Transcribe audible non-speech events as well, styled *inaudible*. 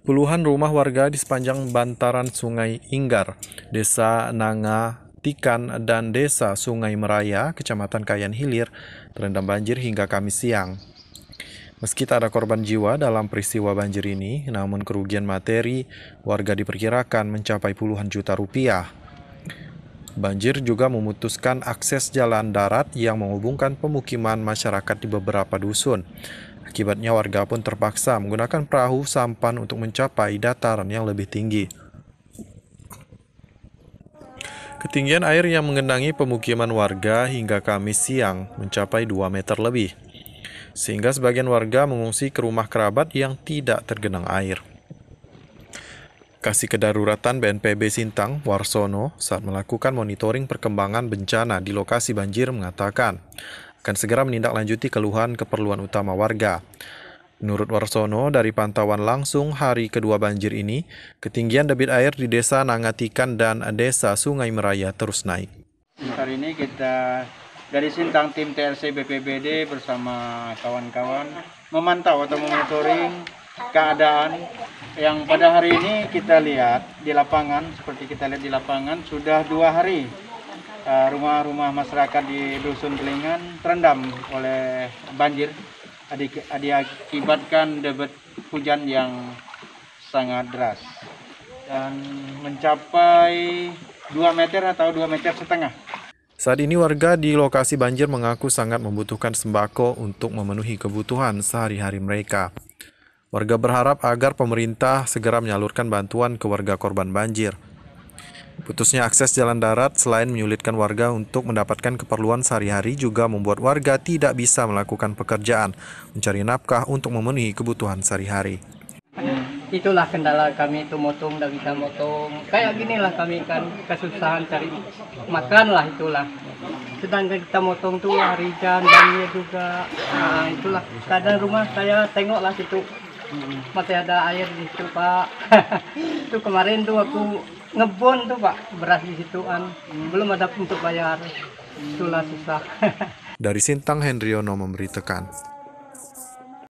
Puluhan rumah warga di sepanjang bantaran Sungai Inggar, Desa Nanga Tikan dan Desa Sungai Meraya, Kecamatan Kayan Hilir, terendam banjir hingga Kamis siang. Meski tak ada korban jiwa dalam peristiwa banjir ini, namun kerugian materi warga diperkirakan mencapai puluhan juta rupiah. Banjir juga memutuskan akses jalan darat yang menghubungkan pemukiman masyarakat di beberapa dusun. Akibatnya warga pun terpaksa menggunakan perahu sampan untuk mencapai dataran yang lebih tinggi. Ketinggian air yang mengenangi pemukiman warga hingga Kamis siang mencapai 2 meter lebih, sehingga sebagian warga mengungsi ke rumah kerabat yang tidak tergenang air. Kasih Kedaruratan BNPB Sintang, Warsono, saat melakukan monitoring perkembangan bencana di lokasi banjir mengatakan, akan segera menindaklanjuti keluhan keperluan utama warga. Menurut Warsono, dari pantauan langsung hari kedua banjir ini, ketinggian debit air di desa Nangatikan dan desa Sungai Meraya terus naik. Hari ini kita dari Sintang tim TLC BPBD bersama kawan-kawan memantau atau monitoring keadaan yang pada hari ini kita lihat di lapangan seperti kita lihat di lapangan sudah dua hari eh, rumah-rumah masyarakat di dusun Kelingan terendam oleh banjir diakibatkan debit hujan yang sangat deras dan mencapai 2 meter atau 2 meter setengah. Saat ini warga di lokasi banjir mengaku sangat membutuhkan sembako untuk memenuhi kebutuhan sehari-hari mereka. Warga berharap agar pemerintah segera menyalurkan bantuan ke warga korban banjir. Putusnya akses jalan darat selain menyulitkan warga untuk mendapatkan keperluan sehari-hari juga membuat warga tidak bisa melakukan pekerjaan, mencari nafkah untuk memenuhi kebutuhan sehari-hari. Itulah kendala kami itu motong, dan bisa motong. Kayak ginilah kami kan kesusahan cari makan lah itulah. Sedangkan kita motong tuh hari hujan, banjir juga. Nah, itulah keadaan rumah saya tengoklah situ Hmm. Masih ada air di situ Pak. *laughs* itu kemarin tuh aku ngebon tuh Pak beras di situan. Mm. Belum ada untuk bayar. Itulah susah. *laughs* Dari Sintang Hendriono memberitakan.